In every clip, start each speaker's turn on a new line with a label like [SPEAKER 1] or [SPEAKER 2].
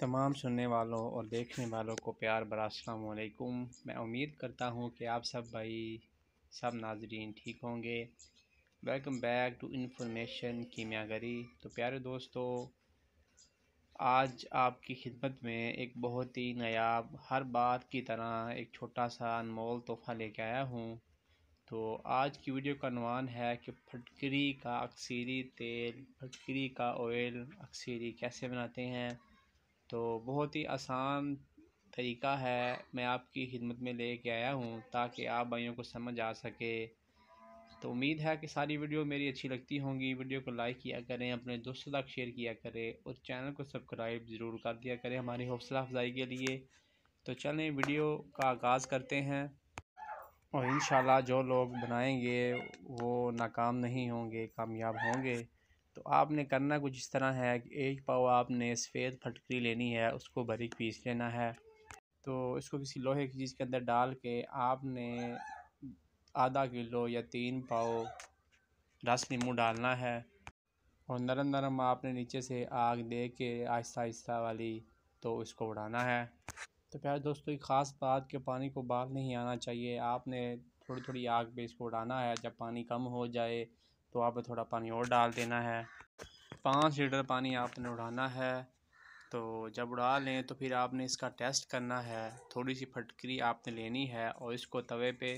[SPEAKER 1] तमाम सुनने वालों और देखने वालों को प्यार बरा मैं उम्मीद करता हूँ कि आप सब भाई सब नाजरीन ठीक होंगे वेलकम बैक टू इंफॉर्मेशन कीमियागरी तो प्यारे दोस्तों आज आपकी खिदमत में एक बहुत ही नायाब हर बात की तरह एक छोटा सा अनमोल तोहफ़ा लेके आया हूँ तो आज की वीडियो का नवान है कि फटकरी का अक्सरी तेल फटकरी का ऑयल अक्सरी कैसे बनाते हैं तो बहुत ही आसान तरीका है मैं आपकी खिदमत में ले कर आया हूँ ताकि आप भाइयों को समझ आ सके तो उम्मीद है कि सारी वीडियो मेरी अच्छी लगती होंगी वीडियो को लाइक किया करें अपने दोस्तों तक शेयर किया करें और चैनल को सब्सक्राइब ज़रूर कर दिया करें हमारी हौसला अफजाई के लिए तो चलें वीडियो का आगाज़ करते हैं और इन जो लोग बनाएंगे वो नाकाम नहीं होंगे कामयाब होंगे तो आपने करना कुछ इस तरह है कि एक पाव आपने सफ़ेद फटकरी लेनी है उसको बारीक पीस लेना है तो इसको किसी लोहे की चीज़ के अंदर डाल के आपने आधा किलो या तीन पाव रस नींबू डालना है और नरम नरम आपने नीचे से आग दे के आहिस्ता आहिस्ता वाली तो इसको उड़ाना है तो प्यार दोस्तों एक ख़ास बात कि पानी को बाल नहीं आना चाहिए आपने थोड़ी थोड़ी आग पे इसको उड़ाना है जब पानी कम हो जाए तो आप थोड़ा पानी और डाल देना है पाँच लीटर पानी आपने उड़ाना है तो जब उड़ा लें तो फिर आपने इसका टेस्ट करना है थोड़ी सी फटकरी आपने लेनी है और इसको तवे पे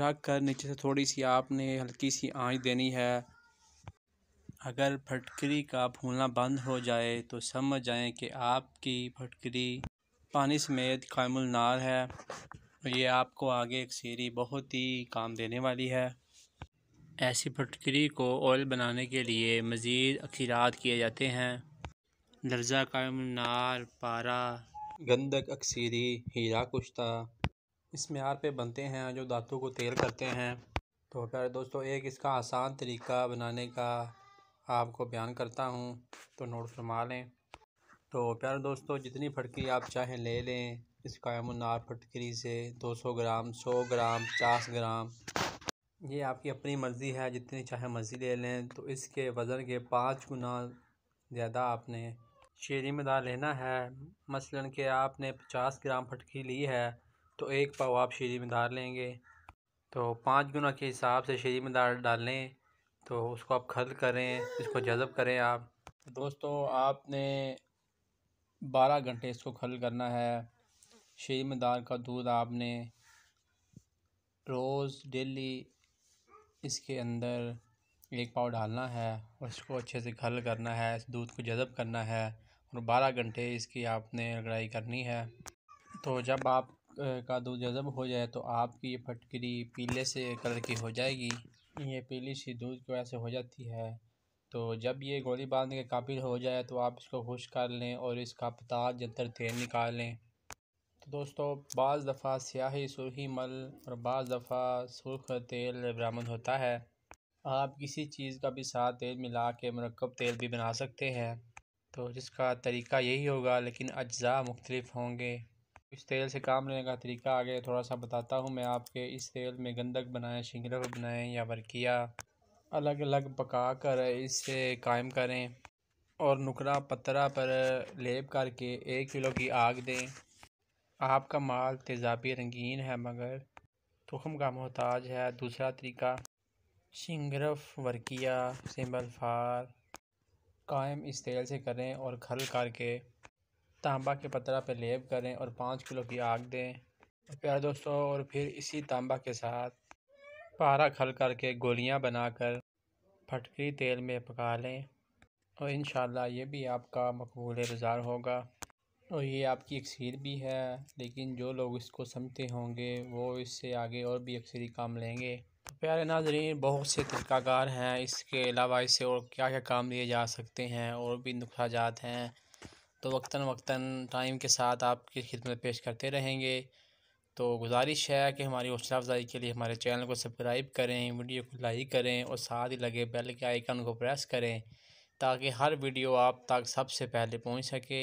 [SPEAKER 1] रख कर नीचे से थोड़ी सी आपने हल्की सी आँच देनी है अगर फटकरी का फूलना बंद हो जाए तो समझ जाएं कि आपकी फटकरी पानी समेत कायमुल नार है ये आपको आगे एक सीरी बहुत ही काम देने वाली है ऐसी फटकरी को ऑयल बनाने के लिए मज़ीद अखीरात किए जाते हैं दर्ज़ा कायमनार पारा गंदक अक्सरी हीरा कुश्ता इस मैार पे बनते हैं जो दांतों को तेल करते हैं तो प्यारे दोस्तों एक इसका आसान तरीका बनाने का आपको बयान करता हूँ तो नोट फरमा लें तो प्यारे दोस्तों जितनी फटकरी आप चाहें ले लें इस कायमनार फटकरी से 200 ग्राम 100 ग्राम 50 ग्राम ये आपकी अपनी मर्ज़ी है जितनी चाहे मर्ज़ी ले लें तो इसके वज़न के पाँच गुना ज़्यादा आपने शेरी में दाल लेना है मसलन के आपने पचास ग्राम फटकी ली है तो एक पाव आप शेरी में दाल लेंगे तो पाँच गुना के हिसाब से शेरी में दाल डालें तो उसको आप खल करें इसको जज़ब करें आप दोस्तों आपने बारह घंटे इसको खल करना है शेरी में दाल का दूध आपने रोज़ डेली इसके अंदर एक पाव डालना है और इसको अच्छे से घल करना है इस दूध को जज़ब करना है और बारह घंटे इसकी आपने रगड़ाई करनी है तो जब आप का दूध जज़ब हो जाए तो आपकी ये फटकरी पीले से कलर की हो जाएगी ये पीली सी दूध की वजह से हो जाती है तो जब ये गोली बांधने के काबिल हो जाए तो आप इसको खुश कर लें और इसका पता जंतर तेल निकाल लें दोस्तों बज़ दफ़ा स्याही सुरही मल और बज़ दफ़ा सुरख तेल बरामद होता है आप किसी चीज़ का भी साथ तेल मिला के मरकब तेल भी बना सकते हैं तो जिसका तरीका यही होगा लेकिन अज्जा मुख्तलिफ होंगे इस तेल से काम लेने का तरीका आगे थोड़ा सा बताता हूँ मैं आपके इस तेल में गंदक बनाएं शिंगरफ बनाएं या वर्किया अलग अलग पका कर इसे कायम करें और नुकरा पत्रा पर लेप करके एक किलो की आग दें आपका माल तेजाबी रंगीन है मगर तुखम का मोहताज है दूसरा तरीका शिंगरफ वर्किया सिम्बल फार कायम इस तेल से करें और खल करके तांबा के पतरा पर लेप करें और पाँच किलो की आग दें प्यारे दोस्तों और फिर इसी तांबा के साथ पारा खल करके गोलियां बनाकर फटकरी तेल में पका लें और इन ये भी आपका मकबूल गुजार होगा और ये आपकी अक्सर भी है लेकिन जो लोग इसको समझते होंगे वो इससे आगे और भी अक्सरी काम लेंगे तो प्यारे नाजरीन बहुत से तरीक़ाकार हैं इसके अलावा इससे और क्या क्या काम लिए जा सकते हैं और भी नुकसान हैं तो वक्ता वक्ता टाइम के साथ आपकी खिदमत पेश करते रहेंगे तो गुजारिश है कि हमारी हौसला अफजाई के लिए हमारे चैनल को सब्सक्राइब करें वीडियो को लाइक करें और साथ ही लगे बेल के आइकन को प्रेस करें ताकि हर वीडियो आप तक सबसे पहले पहुंच सके